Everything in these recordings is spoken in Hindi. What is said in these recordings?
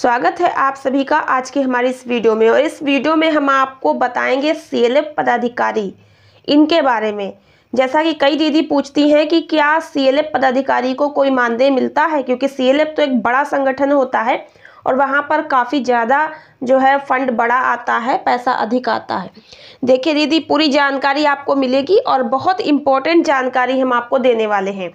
स्वागत है आप सभी का आज के हमारे इस वीडियो में और इस वीडियो में हम आपको बताएंगे सी पदाधिकारी इनके बारे में जैसा कि कई दीदी पूछती हैं कि क्या सी पदाधिकारी को कोई मानदेय मिलता है क्योंकि सी तो एक बड़ा संगठन होता है और वहाँ पर काफ़ी ज़्यादा जो है फंड बड़ा आता है पैसा अधिक आता है देखिए दीदी पूरी जानकारी आपको मिलेगी और बहुत इंपॉर्टेंट जानकारी हम आपको देने वाले हैं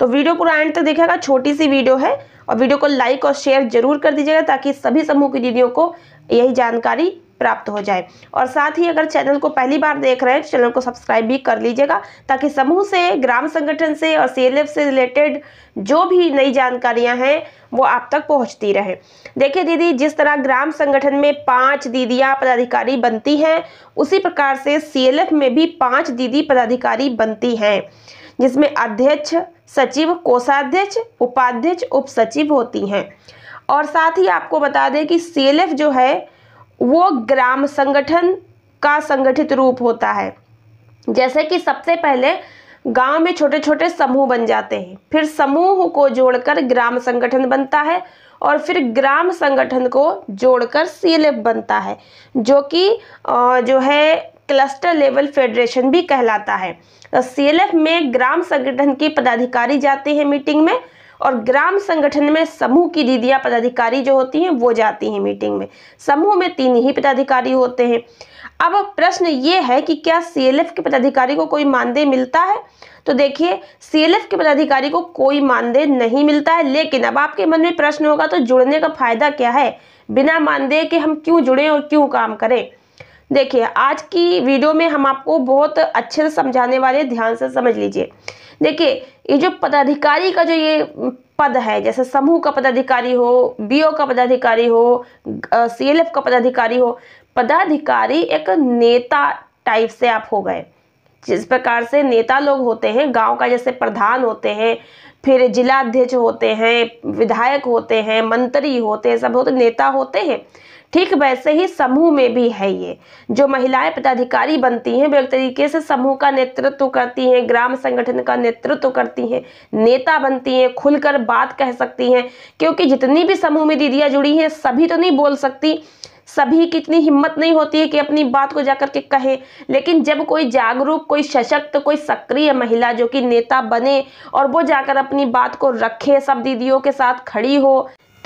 तो वीडियो पूरा एंड तक देखेगा छोटी सी वीडियो है और वीडियो को लाइक और शेयर जरूर कर दीजिएगा ताकि सभी समूह की दीदियों को यही जानकारी प्राप्त हो जाए और साथ ही अगर चैनल को पहली बार देख रहे हैं चैनल को सब्सक्राइब भी कर लीजिएगा ताकि समूह से ग्राम संगठन से और सी से रिलेटेड जो भी नई जानकारियां हैं वो आप तक पहुंचती रहे देखिए दीदी जिस तरह ग्राम संगठन में पांच दीदियां पदाधिकारी बनती हैं उसी प्रकार से सी में भी पाँच दीदी पदाधिकारी बनती हैं जिसमें अध्यक्ष सचिव कोषाध्यक्ष उपाध्यक्ष उप सचिव होती हैं और साथ ही आपको बता दें कि सी जो है वो ग्राम संगठन का संगठित रूप होता है जैसे कि सबसे पहले गांव में छोटे छोटे समूह बन जाते हैं फिर समूह को जोड़कर ग्राम संगठन बनता है और फिर ग्राम संगठन को जोड़कर सीएलएफ बनता है जो कि जो है क्लस्टर लेवल फेडरेशन भी कहलाता है तो सीएलएफ में ग्राम संगठन की पदाधिकारी जाते हैं मीटिंग में और ग्राम संगठन में समूह की दीदियाँ पदाधिकारी जो होती हैं वो जाती हैं मीटिंग में समूह में तीन ही पदाधिकारी होते हैं अब प्रश्न ये है कि क्या सीएलएफ के पदाधिकारी को कोई मानदेय मिलता है तो देखिए सीएलएफ के पदाधिकारी को कोई मानदेय नहीं मिलता है लेकिन अब आपके मन में प्रश्न होगा तो जुड़ने का फायदा क्या है बिना मानदेय के हम क्यों जुड़े और क्यों काम करें देखिए आज की वीडियो में हम आपको बहुत अच्छे से समझाने वाले ध्यान से समझ लीजिए देखिए ये जो पदाधिकारी का जो ये पद है जैसे समूह का पदाधिकारी हो बीओ का पदाधिकारी हो सीएलएफ का पदाधिकारी हो पदाधिकारी एक नेता टाइप से आप हो गए जिस प्रकार से नेता लोग होते हैं गांव का जैसे प्रधान होते हैं फिर जिला अध्यक्ष होते हैं विधायक होते हैं मंत्री होते हैं सब होते नेता होते हैं ठीक वैसे ही समूह में भी है ये जो महिलाएं पदाधिकारी बनती हैं वे एक तरीके से समूह का नेतृत्व करती हैं ग्राम संगठन का नेतृत्व करती हैं नेता बनती हैं खुलकर बात कह सकती हैं क्योंकि जितनी भी समूह में दीदियाँ जुड़ी हैं सभी तो नहीं बोल सकती सभी की इतनी हिम्मत नहीं होती है कि अपनी बात को जाकर के कहे लेकिन जब कोई जागरूक कोई सशक्त कोई सक्रिय महिला जो कि नेता बने और वो जाकर अपनी बात को रखे सब दीदियों के साथ खड़ी हो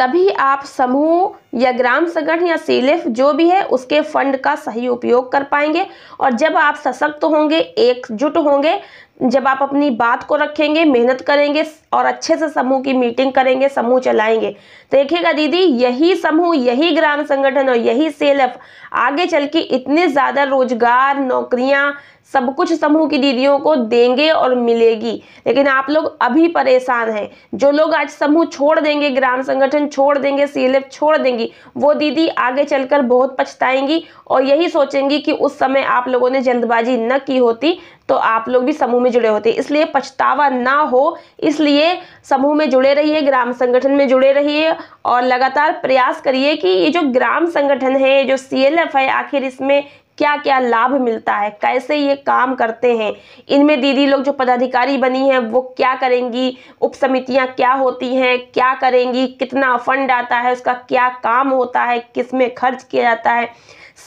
तभी आप समूह या ग्राम संगठन या सीलिफ जो भी है उसके फंड का सही उपयोग कर पाएंगे और जब आप सशक्त होंगे एकजुट होंगे जब आप अपनी बात को रखेंगे मेहनत करेंगे और अच्छे से समूह की मीटिंग करेंगे समूह चलाएंगे तो देखिएगा दीदी यही समूह यही ग्राम संगठन और यही सेलफ आगे चल के इतने ज़्यादा रोजगार नौकरियां सब कुछ समूह की दीदियों को देंगे और मिलेगी लेकिन आप लोग अभी परेशान हैं जो लोग आज समूह छोड़ देंगे ग्राम संगठन छोड़ देंगे सीएलएफ छोड़ देंगे जाएंगी वो दीदी आगे चलकर बहुत पछताएंगी और यही सोचेंगी कि उस समय आप लोगों ने जल्दबाजी न की होती तो आप लोग भी समूह में जुड़े होते इसलिए पछतावा ना हो इसलिए समूह में जुड़े रहिए ग्राम संगठन में जुड़े रहिए और लगातार प्रयास करिए कि ये जो ग्राम संगठन है जो सी है आखिर इसमें क्या क्या लाभ मिलता है कैसे ये काम करते हैं इनमें दीदी लोग जो पदाधिकारी बनी हैं वो क्या करेंगी उप समितियाँ क्या होती हैं क्या करेंगी कितना फंड आता है उसका क्या काम होता है किस में खर्च किया जाता है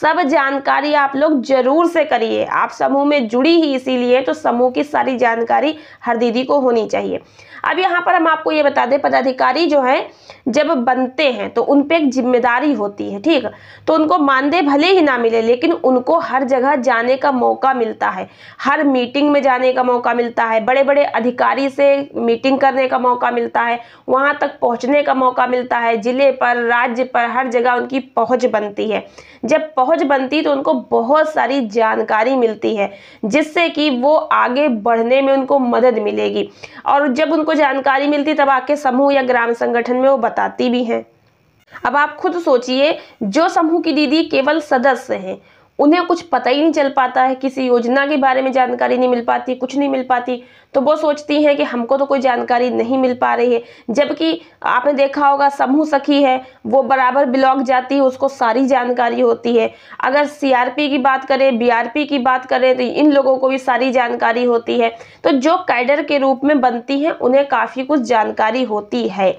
सब जानकारी आप लोग जरूर से करिए आप समूह में जुड़ी ही इसीलिए तो समूह की सारी जानकारी हर दीदी को होनी चाहिए अब यहाँ पर हम आपको ये बता दें पदाधिकारी जो है जब बनते हैं तो उन पर एक जिम्मेदारी होती है ठीक तो उनको मानदेय भले ही ना मिले लेकिन उनको हर जगह जाने का मौका मिलता है हर मीटिंग में जाने का मौका मिलता है बड़े बड़े अधिकारी से मीटिंग करने का मौका मिलता है वहाँ तक पहुँचने का मौका मिलता है ज़िले पर राज्य पर हर जगह उनकी पहुँच बनती है जब पहुंच बनती तो उनको बहुत सारी जानकारी मिलती है जिससे कि वो आगे बढ़ने में उनको मदद मिलेगी और जब उनको जानकारी मिलती तब आके समूह या ग्राम संगठन में वो बताती भी हैं अब आप खुद सोचिए जो समूह की दीदी केवल सदस्य हैं उन्हें कुछ पता ही नहीं चल पाता है किसी योजना के बारे में जानकारी नहीं मिल पाती कुछ नहीं मिल पाती तो वो सोचती हैं कि हमको तो कोई जानकारी नहीं मिल पा रही है जबकि आपने देखा होगा समूह सखी है वो बराबर ब्लॉक जाती है उसको सारी जानकारी होती है अगर सीआरपी की बात करें बीआरपी की बात करें तो इन लोगों को भी सारी जानकारी होती है तो जो कैडर के रूप में बनती हैं उन्हें काफ़ी कुछ जानकारी होती है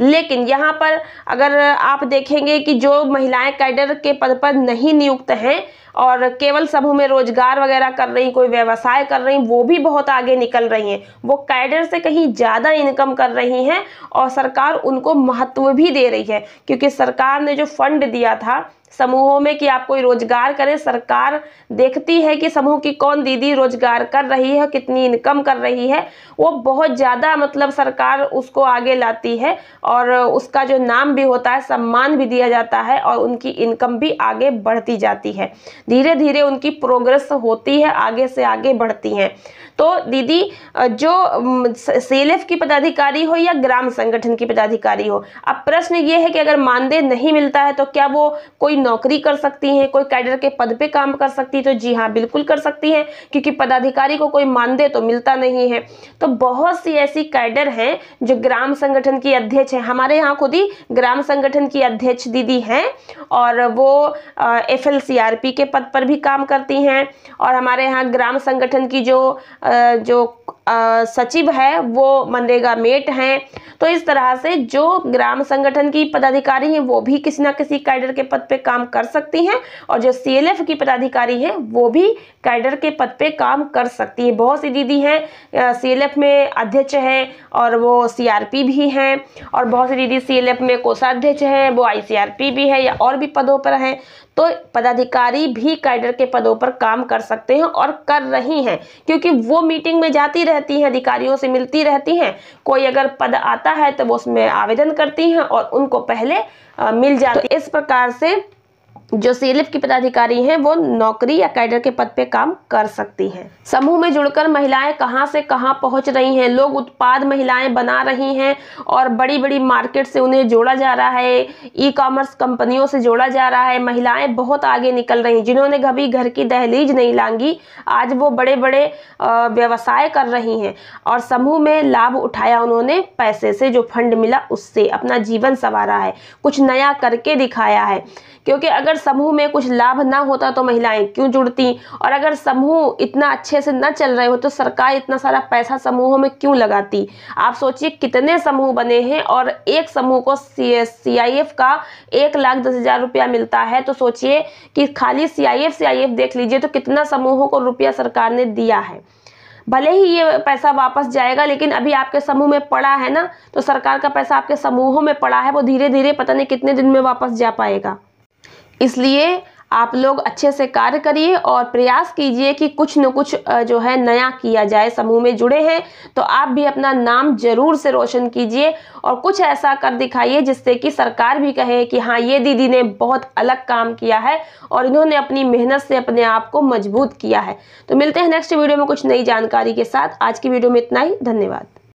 लेकिन यहाँ पर अगर आप देखेंगे कि जो महिलाएँ कैडर के पद पर नहीं नियुक्त हैं और केवल समूह में रोजगार वगैरह कर रही कोई व्यवसाय कर रही वो भी बहुत आगे निकल रही हैं वो कैडर से कहीं ज़्यादा इनकम कर रही हैं और सरकार उनको महत्व भी दे रही है क्योंकि सरकार ने जो फंड दिया था समूहों में कि आप कोई रोजगार करें सरकार देखती है कि समूह की कौन दीदी रोजगार कर रही है कितनी इनकम कर रही है वो बहुत ज़्यादा मतलब सरकार उसको आगे लाती है और उसका जो नाम भी होता है सम्मान भी दिया जाता है और उनकी इनकम भी आगे बढ़ती जाती है धीरे धीरे उनकी प्रोग्रेस होती है आगे से आगे बढ़ती हैं तो दीदी जो सीएलएफ की पदाधिकारी हो या ग्राम संगठन की पदाधिकारी हो अब प्रश्न ये है कि अगर मानदेय नहीं मिलता है तो क्या वो कोई कोई नौकरी कर सकती हैं कोई कैडर के पद पे काम कर सकती है तो जी हाँ बिल्कुल कर सकती हैं क्योंकि पदाधिकारी को कोई मानदेय तो मिलता नहीं है तो बहुत सी ऐसी कैडर हैं जो ग्राम संगठन की अध्यक्ष हैं हमारे यहाँ खुद ही ग्राम संगठन की अध्यक्ष दीदी हैं और वो एफ के पद पर भी काम करती हैं और हमारे यहाँ ग्राम संगठन की जो आ, जो सचिव है वो मनरेगा मेट हैं तो इस तरह से जो ग्राम संगठन की पदाधिकारी हैं वो भी किसी ना किसी कैडर के पद पे काम कर सकती हैं और जो सीएलएफ की पदाधिकारी हैं वो भी कैडर के पद पे काम कर सकती हैं बहुत सी दीदी हैं सीएलएफ में अध्यक्ष हैं और वो सीआरपी भी हैं और बहुत सी दीदी सीएलएफ में कोषाध्यक्ष हैं वो आईसीआरपी भी है या और भी पदों पर हैं तो पदाधिकारी भी कैडर के पदों पर काम कर सकते हैं और कर रही हैं क्योंकि वो मीटिंग में जाती रहती हैं अधिकारियों से मिलती रहती हैं कोई अगर पद आता है तो वो उसमें आवेदन करती हैं और उनको पहले मिल जाती तो इस प्रकार से जो सीलिप की पदाधिकारी हैं वो नौकरी या कैडर के पद पे काम कर सकती हैं समूह में जुड़कर महिलाएं कहां से कहां पहुंच रही हैं लोग उत्पाद महिलाएं बना रही हैं और बड़ी बड़ी मार्केट से उन्हें जोड़ा जा रहा है ई कॉमर्स कंपनियों से जोड़ा जा रहा है महिलाएं बहुत आगे निकल रही हैं जिन्होंने कभी घर की दहलीज नहीं लांगी आज वो बड़े बड़े व्यवसाय कर रही हैं और समूह में लाभ उठाया उन्होंने पैसे से जो फंड मिला उससे अपना जीवन संवारा है कुछ नया करके दिखाया है क्योंकि अगर अगर समूह में कुछ लाभ ना होता तो महिलाएं क्यों जुड़ती और अगर समूह इतना अच्छे से न चल रहे हो तो सरकार इतना सारा पैसा समूहों में क्यों लगाती आप सोचिए कितने समूह बने हैं और एक समूह को सी का एक लाख दस हज़ार रुपया मिलता है तो सोचिए कि खाली सी I F C I F देख लीजिए तो कितना समूहों को रुपया सरकार ने दिया है भले ही ये पैसा वापस जाएगा लेकिन अभी आपके समूह में पड़ा है ना तो सरकार का पैसा आपके समूहों में पड़ा है वो धीरे धीरे पता नहीं कितने दिन में वापस जा पाएगा इसलिए आप लोग अच्छे से कार्य करिए और प्रयास कीजिए कि कुछ न कुछ जो है नया किया जाए समूह में जुड़े हैं तो आप भी अपना नाम जरूर से रोशन कीजिए और कुछ ऐसा कर दिखाइए जिससे कि सरकार भी कहे कि हाँ ये दीदी ने बहुत अलग काम किया है और इन्होंने अपनी मेहनत से अपने आप को मजबूत किया है तो मिलते हैं नेक्स्ट वीडियो में कुछ नई जानकारी के साथ आज की वीडियो में इतना ही धन्यवाद